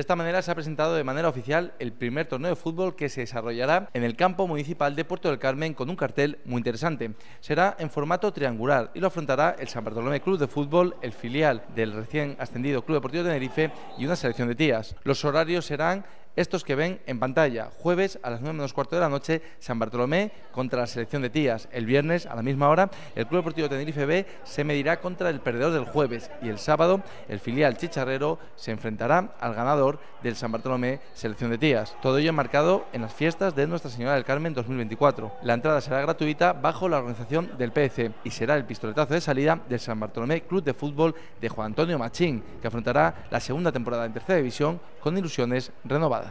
De esta manera se ha presentado de manera oficial el primer torneo de fútbol que se desarrollará en el campo municipal de Puerto del Carmen con un cartel muy interesante. Será en formato triangular y lo afrontará el San Bartolomé Club de Fútbol, el filial del recién ascendido Club Deportivo Tenerife y una selección de tías. Los horarios serán estos que ven en pantalla. Jueves a las 9 menos cuarto de la noche, San Bartolomé contra la selección de tías. El viernes a la misma hora, el Club Deportivo Tenerife B se medirá contra el perdedor del jueves. Y el sábado, el filial Chicharrero se enfrentará al ganador del San Bartolomé Selección de Tías. Todo ello marcado en las fiestas de Nuestra Señora del Carmen 2024. La entrada será gratuita bajo la organización del PEC y será el pistoletazo de salida del San Bartolomé Club de Fútbol de Juan Antonio Machín, que afrontará la segunda temporada en tercera división con ilusiones renovadas.